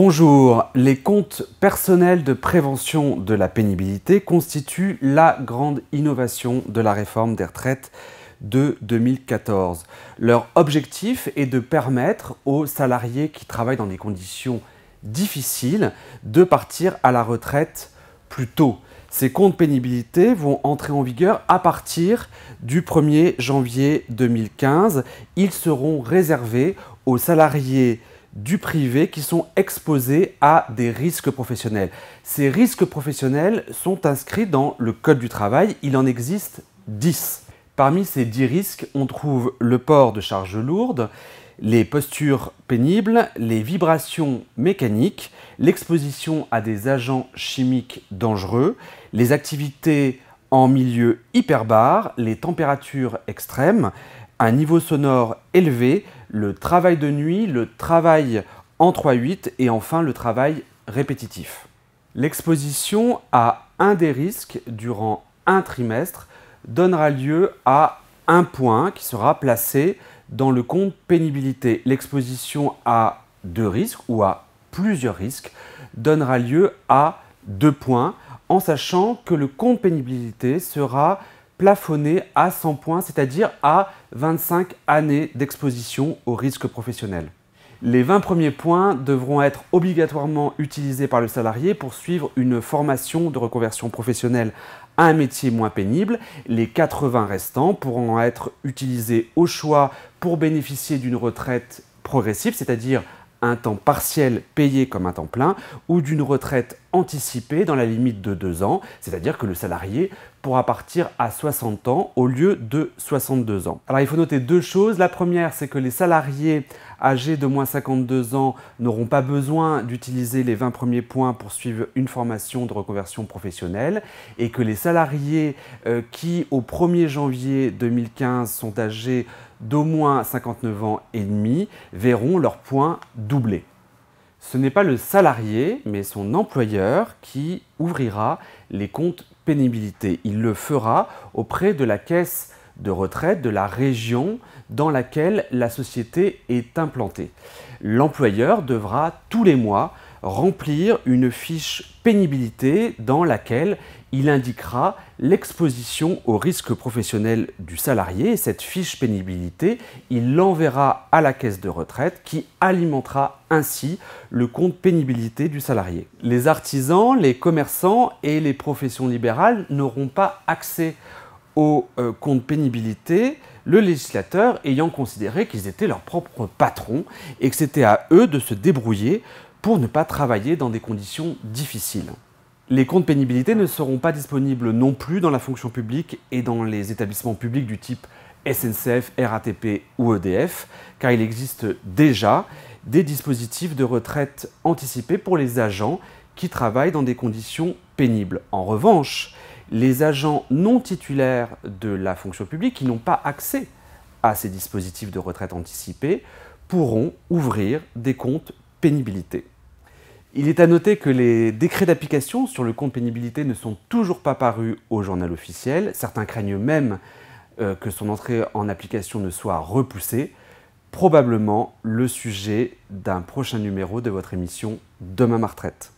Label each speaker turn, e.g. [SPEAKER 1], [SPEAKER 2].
[SPEAKER 1] Bonjour, les comptes personnels de prévention de la pénibilité constituent la grande innovation de la réforme des retraites de 2014. Leur objectif est de permettre aux salariés qui travaillent dans des conditions difficiles de partir à la retraite plus tôt. Ces comptes pénibilité vont entrer en vigueur à partir du 1er janvier 2015. Ils seront réservés aux salariés du privé qui sont exposés à des risques professionnels. Ces risques professionnels sont inscrits dans le Code du travail. Il en existe 10. Parmi ces 10 risques, on trouve le port de charges lourdes, les postures pénibles, les vibrations mécaniques, l'exposition à des agents chimiques dangereux, les activités en milieu hyperbare, les températures extrêmes, un niveau sonore élevé, le travail de nuit, le travail en 3-8 et enfin le travail répétitif. L'exposition à un des risques durant un trimestre donnera lieu à un point qui sera placé dans le compte pénibilité. L'exposition à deux risques ou à plusieurs risques donnera lieu à deux points en sachant que le compte pénibilité sera plafonné à 100 points, c'est-à-dire à 25 années d'exposition au risque professionnel. Les 20 premiers points devront être obligatoirement utilisés par le salarié pour suivre une formation de reconversion professionnelle à un métier moins pénible. Les 80 restants pourront être utilisés au choix pour bénéficier d'une retraite progressive, c'est-à-dire un temps partiel payé comme un temps plein ou d'une retraite anticipée dans la limite de deux ans, c'est-à-dire que le salarié pourra partir à 60 ans au lieu de 62 ans. Alors il faut noter deux choses. La première, c'est que les salariés âgés de moins 52 ans n'auront pas besoin d'utiliser les 20 premiers points pour suivre une formation de reconversion professionnelle et que les salariés euh, qui au 1er janvier 2015 sont âgés d'au moins 59 ans et demi verront leur point doublés. Ce n'est pas le salarié, mais son employeur qui ouvrira les comptes pénibilité. Il le fera auprès de la caisse de retraite de la région dans laquelle la société est implantée. L'employeur devra tous les mois remplir une fiche pénibilité dans laquelle il indiquera l'exposition au risque professionnel du salarié. Cette fiche pénibilité, il l'enverra à la caisse de retraite qui alimentera ainsi le compte pénibilité du salarié. Les artisans, les commerçants et les professions libérales n'auront pas accès au euh, compte pénibilité, le législateur ayant considéré qu'ils étaient leurs propres patrons et que c'était à eux de se débrouiller pour ne pas travailler dans des conditions difficiles. Les comptes pénibilité ne seront pas disponibles non plus dans la fonction publique et dans les établissements publics du type SNCF, RATP ou EDF, car il existe déjà des dispositifs de retraite anticipée pour les agents qui travaillent dans des conditions pénibles. En revanche, les agents non titulaires de la fonction publique qui n'ont pas accès à ces dispositifs de retraite anticipée pourront ouvrir des comptes pénibilité. Il est à noter que les décrets d'application sur le compte pénibilité ne sont toujours pas parus au journal officiel. Certains craignent même euh, que son entrée en application ne soit repoussée. Probablement le sujet d'un prochain numéro de votre émission Demain ma retraite.